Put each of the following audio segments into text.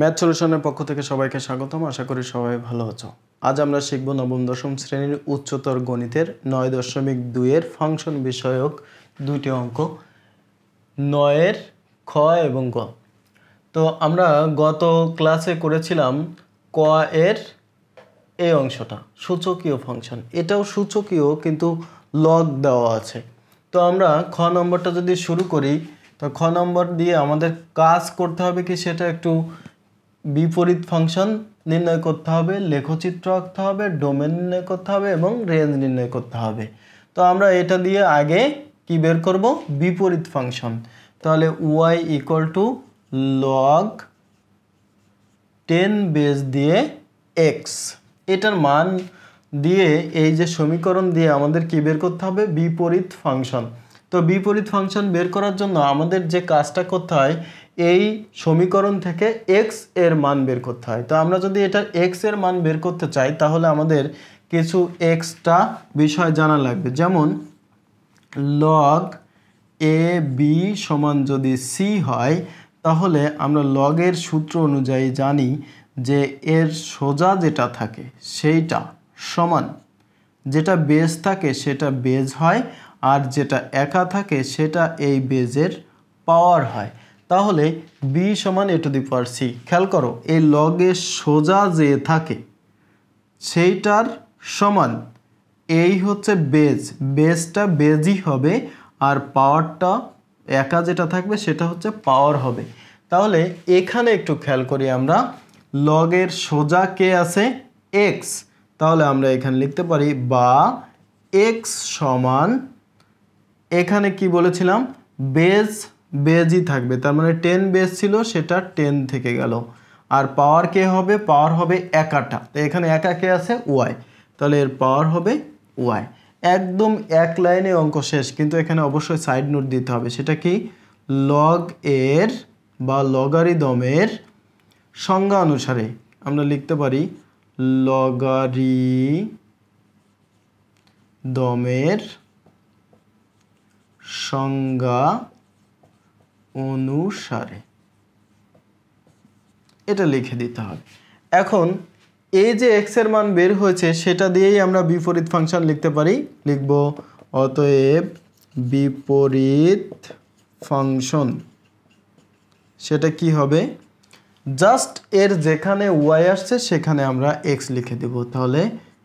Math সলিউশনের পক্ষ থেকে সবাইকে স্বাগতম আশা করি সবাই ভালো আছো আজ আমরা শিখব নবম দশম শ্রেণীর উচ্চতর গণিতের নয় দশমিক দুইয়ের ফাংশন বিষয়ক দুইটি অঙ্ক নয়ের খ এবং গ তো আমরা গত ক্লাসে করেছিলাম ক এর এই অংশটা সূচকীয় ফাংশন এটাও সূচকীয় কিন্তু লগ দেওয়া আছে তো আমরা খ নম্বরটা যদি শুরু করি তো খ নম্বর দিয়ে আমাদের কাজ করতে হবে কি সেটা একটু বিপরীত ফাংশন নির্ণয় করতে হবে লেখচিত্র আঁকতে হবে ডোমেন নির্ণয় করতে হবে এবং রেঞ্জ নির্ণয় করতে হবে তো আমরা এটা দিয়ে আগে কি বের করব বিপরীত ফাংশন তাহলে Y equal to log ten base দিয়ে এক্স এটার মান দিয়ে এই যে সমীকরণ দিয়ে আমাদের কি বের করতে হবে বিপরীত ফাংশন তো বিপরীত ফাংশন বের করার জন্য আমাদের যে কাজটা করতে হয় এই সমীকরণ থেকে এক্স এর মান বের করতে হয় তো আমরা যদি এটার এক্স এর মান বের করতে চাই তাহলে আমাদের কিছু এক্সটা বিষয় জানা লাগবে যেমন লগ এ বি সমান যদি সি হয় তাহলে আমরা লগের সূত্র অনুযায়ী জানি যে এর সোজা যেটা থাকে সেইটা সমান যেটা বেজ থাকে সেটা বেজ হয় আর যেটা একা থাকে সেটা এই বেজের পাওয়ার হয় তাহলে বি সমান এ টু দি পাওয়ার সি খেয়াল করো এই লগে সোজা যে থাকে সেইটার সমান এই হচ্ছে বেজ বেজটা বেজই হবে আর পাওয়ারটা একা যেটা থাকবে সেটা হচ্ছে পাওয়ার হবে তাহলে এখানে একটু খেয়াল করি আমরা লগের সোজা কে আছে এক্স তাহলে আমরা এখানে লিখতে পারি বা এক্স সমান এখানে কি বলেছিলাম বেজ বেজই থাকবে তার মানে টেন বেজ ছিল সেটা টেন থেকে গেল আর পাওয়ার কে হবে পাওয়ার হবে একাটা তো এখানে একা কে আছে ওয়াই তাহলে এর পাওয়ার হবে ওয়াই একদম এক লাইনে অঙ্ক শেষ কিন্তু এখানে অবশ্যই সাইড নোট দিতে হবে সেটা কি লগ এর বা লগারিদমের সংজ্ঞা অনুসারে আমরা লিখতে পারি লগারি দমের সংজ্ঞা অনুসারে এটা লিখে দিতে হবে এখন এই যে এক্সের মান বের হয়েছে সেটা দিয়েই আমরা বিপরীত ফাংশন লিখতে পারি লিখব অতএব বিপরীত ফাংশন সেটা কি হবে জাস্ট এর যেখানে ওয়াই আসছে সেখানে আমরা এক্স লিখে দেব তাহলে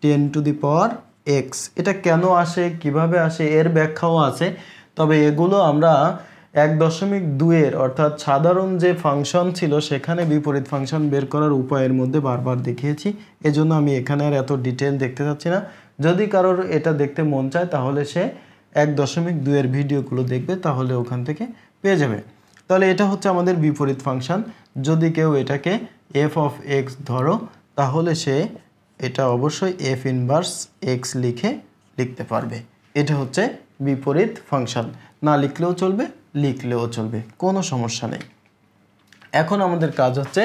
ten to the power X এটা কেন আসে কিভাবে আসে এর ব্যাখ্যাও আছে তবে এগুলো আমরা এক দশমিক দুয়ের অর্থাৎ সাধারণ যে ফাংশন ছিল সেখানে বিপরীত ফাংশন বের করার উপায়ের মধ্যে বারবার দেখিয়েছি এজন্য আমি এখানে আর এত ডিটেল দেখতে চাচ্ছি না যদি কারোর এটা দেখতে মন চায় তাহলে সে এক দশমিক দুয়ের ভিডিওগুলো দেখবে তাহলে ওখান থেকে পেয়ে যাবে তাহলে এটা হচ্ছে আমাদের বিপরীত ফাংশন যদি কেউ এটাকে এফ অফ এক্স ধরো তাহলে সে এটা অবশ্যই এফ ইনভার্স এক্স লিখে লিখতে পারবে এটা হচ্ছে বিপরীত ফাংশান না লিখলেও চলবে লিখলেও চলবে কোনো সমস্যা নেই এখন আমাদের কাজ হচ্ছে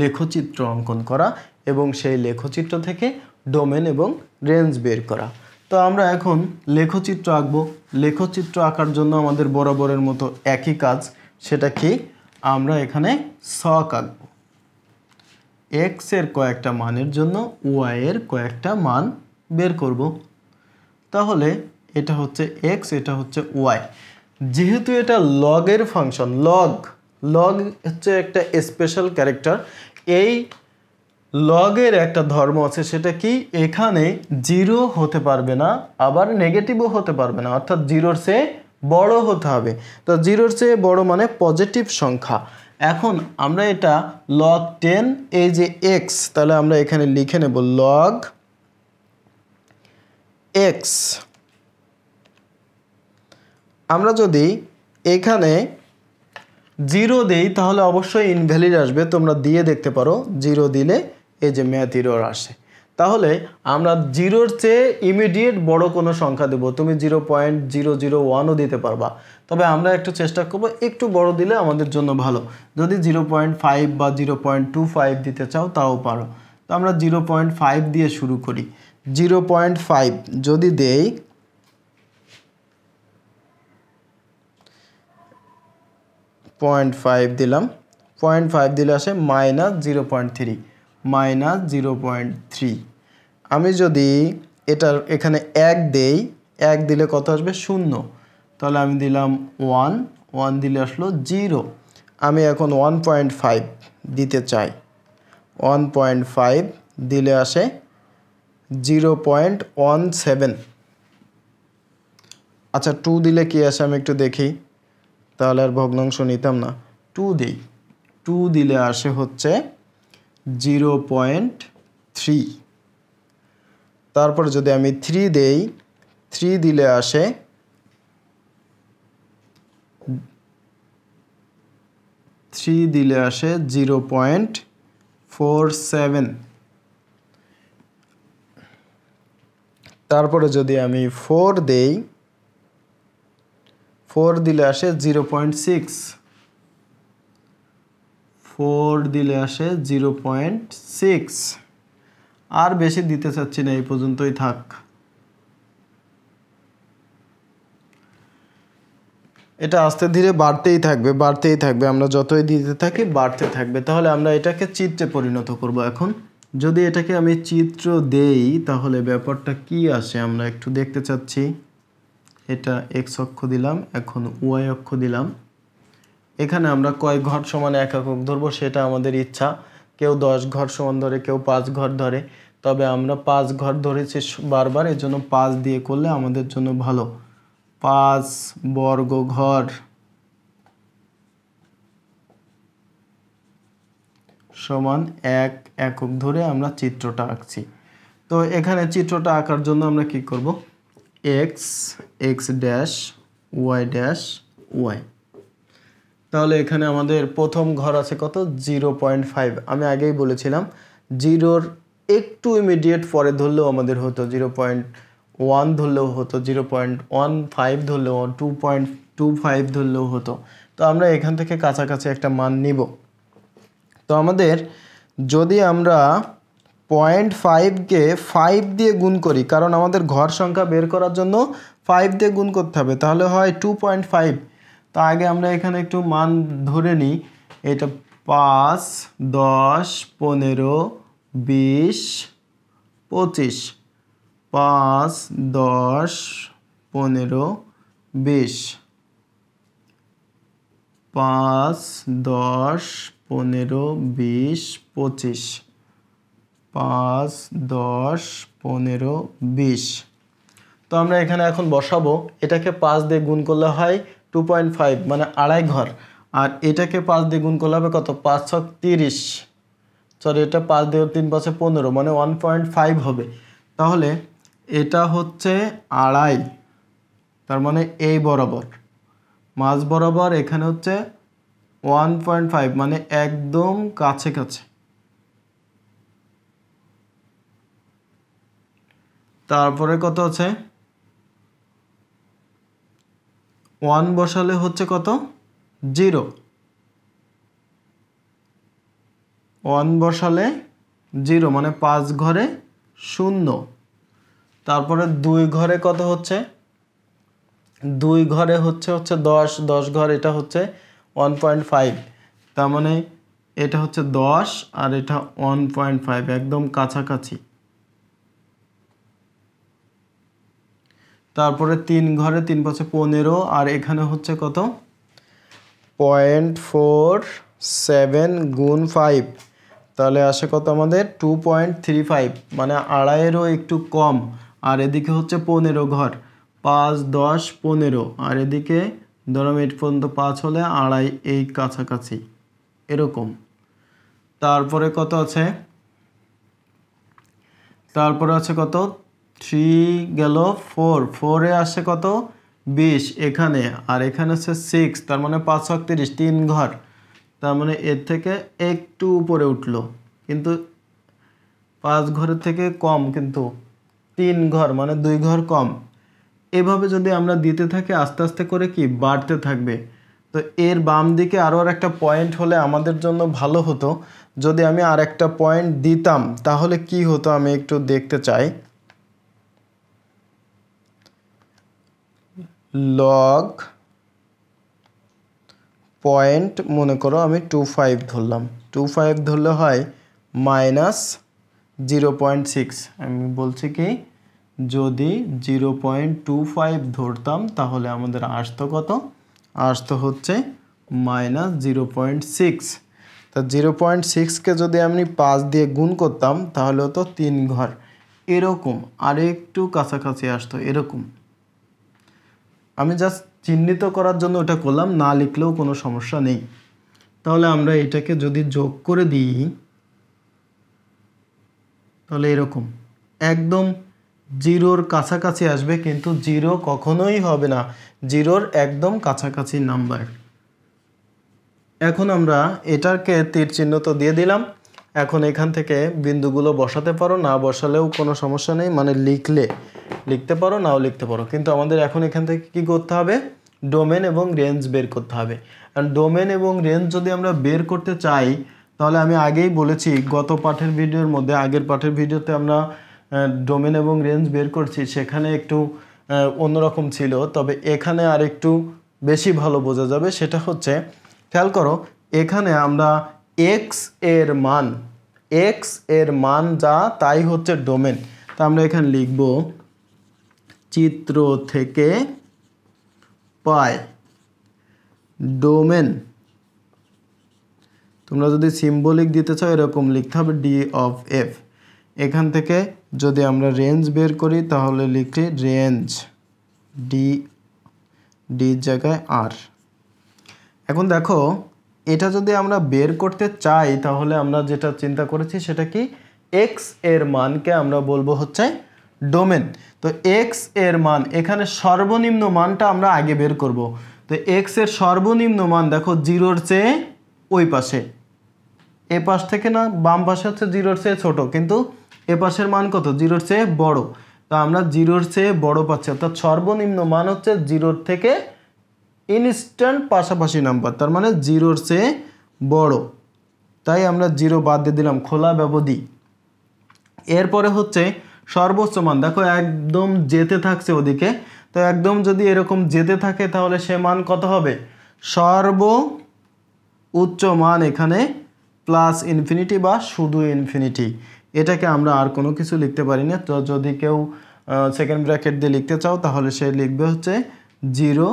লেখচিত্র অঙ্কন করা এবং সেই লেখচিত্র থেকে ডোমেন এবং রেঞ্জ বের করা তো আমরা এখন লেখচিত্র আঁকবো লেখচিত্র আঁকার জন্য আমাদের বরাবরের মতো একই কাজ সেটা কি আমরা এখানে শক আঁকব এক্সের কয়েকটা মানের জন্য ওয়াইয়ের কয়েকটা মান বের করব তাহলে এটা হচ্ছে এক্স এটা হচ্ছে ওয়াই যেহেতু এটা লগের ফাংশন লগ লগ হচ্ছে একটা স্পেশাল ক্যারেক্টার এই লগের একটা ধর্ম আছে সেটা কি এখানে জিরো হতে পারবে না আবার নেগেটিভও হতে পারবে না অর্থাৎ জিরোর চেয়ে বড় হতে হবে তো জিরোর চেয়ে বড় মানে পজিটিভ সংখ্যা এখন আমরা এটা লগ টেন এই যে এক্স তাহলে আমরা এখানে লিখে নেব লগ এক্স আমরা যদি এখানে জিরো দেই তাহলে অবশ্যই ইনভ্যালিড আসবে তোমরা দিয়ে দেখতে পারো জিরো দিলে এই যে ম্যাথ ইরোর আসে তাহলে আমরা জিরোর চেয়ে ইমিডিয়েট বড় কোনো সংখ্যা দেব তুমি জিরো পয়েন্ট জিরো জিরো ওয়ানও দিতে পারবা তবে আমরা একটু চেষ্টা করবো একটু বড় দিলে আমাদের জন্য ভালো যদি জিরো পয়েন্ট ফাইভ বা জিরো পয়েন্ট টু ফাইভ দিতে চাও তাও পারো তো আমরা জিরো পয়েন্ট ফাইভ দিয়ে শুরু করি জিরো পয়েন্ট ফাইভ যদি দেই পয়েন্ট ফাইভ দিলাম পয়েন্ট ফাইভ দিলে আসে minus zero point three minus zero point three আমি যদি এটার এখানে এক দেই এক দিলে কত আসবে শূন্য তাহলে আমি দিলাম ওয়ান ওয়ান দিলে আসলো জিরো আমি এখন ওয়ান পয়েন্ট ফাইভ দিতে চাই ওয়ান পয়েন্ট ফাইভ দিলে আসে জিরো পয়েন্ট ওয়ান সেভেন আচ্ছা টু দিলে কি আসে আমি একটু দেখি তাহলে আর ভগ্নাংশ নিতাম না টু দিই টু দিলে আসে হচ্ছে জিরো পয়েন্ট থ্রি তারপর যদি আমি থ্রি দেই থ্রি দিলে আসে থ্রি দিলে আসে জিরো পয়েন্ট ফোর সেভেন তারপরে যদি আমি ফোর দেই ফোর দিলে আসে জিরো পয়েন্ট সিক্স ফোর দিলে আসে জিরো পয়েন্ট সিক্স আর বেশি দিতে চাচ্ছি না এই পর্যন্তই থাক এটা আস্তে ধীরে বাড়তেই থাকবে বাড়তেই থাকবে আমরা যতই দিতে থাকি বাড়তে থাকবে তাহলে আমরা এটাকে চিত্রে পরিণত করব এখন যদি এটাকে আমি চিত্র দেই তাহলে ব্যাপারটা কি আসে আমরা একটু দেখতে চাচ্ছি এটা এক্স অক্ষ দিলাম এখন ওয়াই অক্ষ দিলাম এখানে আমরা কয় ঘর সমান এক একক ধরবো সেটা আমাদের ইচ্ছা কেউ দশ ঘর সমান ধরে কেউ পাঁচ ঘর ধরে তবে আমরা পাঁচ ঘর ধরেছি বারবার এর জন্য পাঁচ দিয়ে করলে আমাদের জন্য ভালো পাঁচ বর্গ ঘর সমান এক একক ধরে আমরা চিত্রটা আঁকছি তো এখানে চিত্রটা আঁকার জন্য আমরা কি করব X X dash Y dash Y তাহলে এখানে আমাদের প্রথম ঘর আছে কত জিরো পয়েন্ট ফাইভ আমি আগেই বলেছিলাম জিরোর একটু ইমিডিয়েট পরে ধরলেও আমাদের হতো জিরো পয়েন্ট ওয়ান ধরলেও হতো জিরো পয়েন্ট ওয়ান ফাইভ ধরলেও টু পয়েন্ট টু ফাইভ ধরলেও হতো তো আমরা এখান থেকে কাছাকাছি একটা মান নিব তো আমাদের যদি আমরা পয়েন্ট ফাইভকে ফাইভ দিয়ে গুণ করি কারণ আমাদের ঘর সংখ্যা বের করার জন্য ফাইভ দিয়ে গুণ করতে হবে তাহলে হয় টু পয়েন্ট ফাইভ তো আগে আমরা এখানে একটু মান ধরে নিই এটা পাঁচ দশ পনেরো বিশ পঁচিশ পাঁচ দশ পনেরো বিশ পাঁচ দশ পনেরো বিশ পঁচিশ পাঁচ দশ পনেরো বিশ তো আমরা এখানে এখন বসাবো এটাকে পাঁচ দিয়ে গুণ করলে হয় টু পয়েন্ট ফাইভ মানে আড়াই ঘর আর এটাকে পাঁচ দিয়ে গুণ করলে হবে কত পাঁচ ছ তিরিশ সরি এটা পাঁচ দিয়ে তিন পাঁচে পনেরো মানে ওয়ান পয়েন্ট ফাইভ হবে তাহলে এটা হচ্ছে আড়াই তার মানে এই বরাবর মাঝ বরাবর এখানে হচ্ছে ওয়ান পয়েন্ট ফাইভ মানে একদম কাছে কাছে তারপরে কত আছে ওয়ান বসালে হচ্ছে কত জিরো ওয়ান বসালে জিরো মানে পাঁচ ঘরে শূন্য তারপরে দুই ঘরে কত হচ্ছে দুই ঘরে হচ্ছে হচ্ছে দশ দশ ঘর এটা হচ্ছে ওয়ান পয়েন্ট ফাইভ তার মানে এটা হচ্ছে দশ আর এটা ওয়ান পয়েন্ট ফাইভ একদম কাছাকাছি তারপরে তিন ঘরে তিন পাঁচে পনেরো আর এখানে হচ্ছে কত পয়েন্ট ফোর সেভেন গুণ ফাইভ তাহলে আসে কত আমাদের টু পয়েন্ট থ্রি ফাইভ মানে আড়াইয়েরও একটু কম আর এদিকে হচ্ছে পনেরো ঘর পাঁচ দশ পনেরো আর এদিকে ধরো মিনিট পর্যন্ত পাঁচ হলে আড়াই এই কাছাকাছি এরকম তারপরে কত আছে তারপরে আছে কত থ্রি গেল ফোর ফোরে আসে কত বিশ এখানে আর এখানে আছে সিক্স তার মানে পাঁচ তিরিশ তিন ঘর তার মানে এর থেকে একটু উপরে উঠলো কিন্তু পাঁচ ঘরের থেকে কম কিন্তু তিন ঘর মানে দুই ঘর কম এভাবে যদি আমরা দিতে থাকি আস্তে আস্তে করে কি বাড়তে থাকবে তো এর বাম দিকে আরও আর একটা পয়েন্ট হলে আমাদের জন্য ভালো হতো যদি আমি আর একটা পয়েন্ট দিতাম তাহলে কি হতো আমি একটু দেখতে চাই লগ পয়েন্ট মনে করো আমি টু ফাইভ ধরলাম টু ফাইভ ধরলে হয় মাইনাস জিরো পয়েন্ট সিক্স আমি বলছি কি যদি জিরো পয়েন্ট টু ফাইভ ধরতাম তাহলে আমাদের আসতো কত আসতো হচ্ছে মাইনাস জিরো পয়েন্ট সিক্স তা জিরো পয়েন্ট সিক্সকে যদি আমি পাঁচ দিয়ে গুণ করতাম তাহলে হতো তিন ঘর এরকম আরেকটু কাছাকাছি আসতো এরকম আমি জাস্ট চিহ্নিত করার জন্য ওটা করলাম না লিখলেও কোনো সমস্যা নেই তাহলে আমরা এটাকে যদি যোগ করে দিই তাহলে এরকম একদম জিরোর কাছাকাছি আসবে কিন্তু জিরো কখনোই হবে না জিরোর একদম কাছাকাছি নাম্বার এখন আমরা এটাকে তীর চিহ্ন তো দিয়ে দিলাম এখন এখান থেকে বিন্দুগুলো বসাতে পারো না বসালেও কোনো সমস্যা নেই মানে লিখলে লিখতে পারো নাও লিখতে পারো কিন্তু আমাদের এখন এখান থেকে কি করতে হবে ডোমেন এবং রেঞ্জ বের করতে হবে কারণ ডোমেন এবং রেঞ্জ যদি আমরা বের করতে চাই তাহলে আমি আগেই বলেছি গত পাঠের ভিডিওর মধ্যে আগের পাঠের ভিডিওতে আমরা ডোমেন এবং রেঞ্জ বের করছি সেখানে একটু অন্যরকম ছিল তবে এখানে আর একটু বেশি ভালো বোঝা যাবে সেটা হচ্ছে খেয়াল করো এখানে আমরা এক্স এর মান এক্স এর মান যা তাই হচ্ছে ডোমেন তা আমরা এখানে লিখব চিত্র থেকে পায় ডোমেন তোমরা যদি সিম্বলিক দিতে চাও এরকম লিখতে হবে ডি অফ এফ এখান থেকে যদি আমরা রেঞ্জ বের করি তাহলে লিখি রেঞ্জ ডি ডি জায়গায় আর এখন দেখো এটা যদি আমরা বের করতে চাই তাহলে আমরা যেটা চিন্তা করেছি সেটা কি এক্স এর মানকে আমরা বলবো হচ্ছে ডোমেন তো এক্স এর মান এখানে সর্বনিম্ন মানটা আমরা আগে বের করব। তো এক্স এর সর্বনিম্ন মান দেখো জিরোর চেয়ে ওই পাশে এ পাশ থেকে না বাম পাশে হচ্ছে জিরোর চেয়ে ছোট কিন্তু এ পাশের মান কত জিরোর চেয়ে বড় তো আমরা জিরোর চেয়ে বড় পাচ্ছি অর্থাৎ সর্বনিম্ন মান হচ্ছে জিরোর থেকে ইনস্ট্যান্ট পাশাপাশি নাম্বার তার মানে জিরোর চেয়ে বড় তাই আমরা জিরো বাদ দিয়ে দিলাম খোলা ব্যবধি এরপরে হচ্ছে সর্বোচ্চ মান দেখো একদম যেতে থাকছে ওদিকে তো একদম যদি এরকম যেতে থাকে তাহলে সে মান কত হবে সর্ব উচ্চ মান এখানে প্লাস ইনফিনিটি বা শুধু ইনফিনিটি এটাকে আমরা আর কোনো কিছু লিখতে পারি না তো যদি কেউ সেকেন্ড ব্র্যাকেট দিয়ে লিখতে চাও তাহলে সে লিখবে হচ্ছে জিরো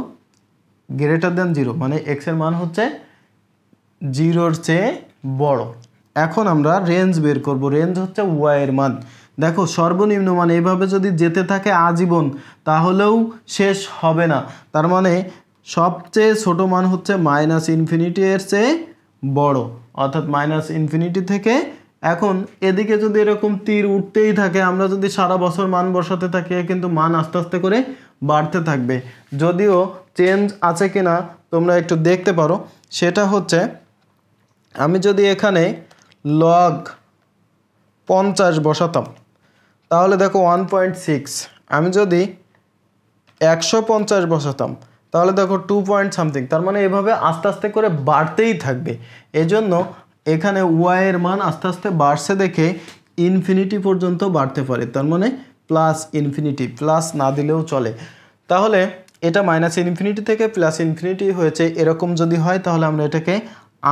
গ্রেটার দেন জিরো মানে এক্সের মান হচ্ছে জিরোর চেয়ে বড় এখন আমরা রেঞ্জ বের করব রেঞ্জ হচ্ছে ওয়াইয়ের মান দেখো সর্বনিম্ন মান এভাবে যদি যেতে থাকে আজীবন তাহলেও শেষ হবে না তার মানে সবচেয়ে ছোট মান হচ্ছে মাইনাস ইনফিনিটি এর চেয়ে বড় অর্থাৎ মাইনাস ইনফিনিটি থেকে এখন এদিকে যদি এরকম তীর উঠতেই থাকে আমরা যদি সারা বছর মান বসাতে থাকি কিন্তু মান আস্তে আস্তে করে বাড়তে থাকবে যদিও চেঞ্জ আছে কি না তোমরা একটু দেখতে পারো সেটা হচ্ছে আমি যদি এখানে লগ পঞ্চাশ বসাতাম তাহলে দেখো ওয়ান পয়েন্ট সিক্স আমি যদি একশো পঞ্চাশ বসাতাম তাহলে দেখো টু পয়েন্ট সামথিং তার মানে এভাবে আস্তে আস্তে করে বাড়তেই থাকবে এজন্য এখানে ওয়াইয়ের মান আস্তে আস্তে বাড়ছে দেখে ইনফিনিটি পর্যন্ত বাড়তে পারে তার মানে প্লাস ইনফিনিটি প্লাস না দিলেও চলে তাহলে এটা মাইনাস ইনফিনিটি থেকে প্লাস ইনফিনিটি হয়েছে এরকম যদি হয় তাহলে আমরা এটাকে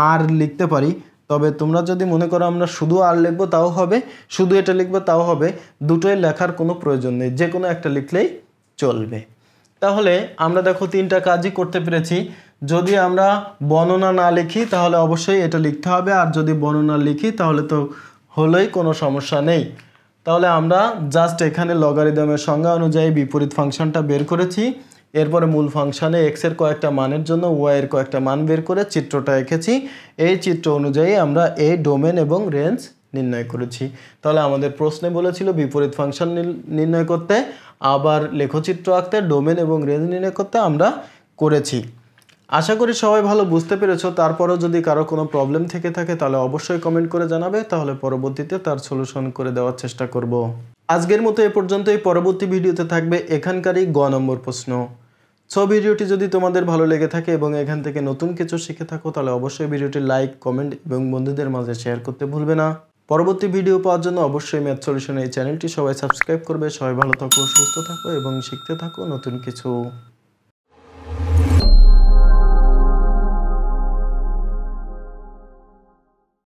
আর লিখতে পারি তবে তোমরা যদি মনে করো আমরা শুধু আর লিখবো তাও হবে শুধু এটা লিখবো তাও হবে দুটোই লেখার কোনো প্রয়োজন নেই যে কোনো একটা লিখলেই চলবে তাহলে আমরা দেখো তিনটা কাজই করতে পেরেছি যদি আমরা বর্ণনা না লিখি তাহলে অবশ্যই এটা লিখতে হবে আর যদি বর্ণনা লিখি তাহলে তো হলেই কোনো সমস্যা নেই তাহলে আমরা জাস্ট এখানে লগারিদমের সংজ্ঞা অনুযায়ী বিপরীত ফাংশনটা বের করেছি এরপরে মূল ফাংশানে এক্সের কয়েকটা মানের জন্য ওয়াইয়ের কয়েকটা মান বের করে চিত্রটা এঁকেছি এই চিত্র অনুযায়ী আমরা এই ডোমেন এবং রেঞ্জ নির্ণয় করেছি তাহলে আমাদের প্রশ্নে বলেছিল বিপরীত ফাংশন নির্ণয় করতে আবার লেখচিত্র আঁকতে ডোমেন এবং রেঞ্জ নির্ণয় করতে আমরা করেছি আশা করি সবাই ভালো বুঝতে পেরেছো তারপরও যদি কারো কোনো প্রবলেম থেকে থাকে তাহলে অবশ্যই কমেন্ট করে জানাবে তাহলে পরবর্তীতে তার সলিউশন করে দেওয়ার চেষ্টা করব। আজকের মতো এ পর্যন্তই পরবর্তী ভিডিওতে থাকবে এখানকারই গ নম্বর প্রশ্ন সো ভিডিওটি যদি তোমাদের ভালো লেগে থাকে এবং এখান থেকে নতুন কিছু শিখে থাকো তাহলে অবশ্যই ভিডিওটি লাইক কমেন্ট এবং বন্ধুদের মাঝে শেয়ার করতে ভুলবে না পরবর্তী ভিডিও পাওয়ার জন্য অবশ্যই ম্যাথ সলিউশন এই চ্যানেলটি সবাই সাবস্ক্রাইব করবে সবাই ভালো থাকো সুস্থ থাকো এবং শিখতে থাকো নতুন কিছু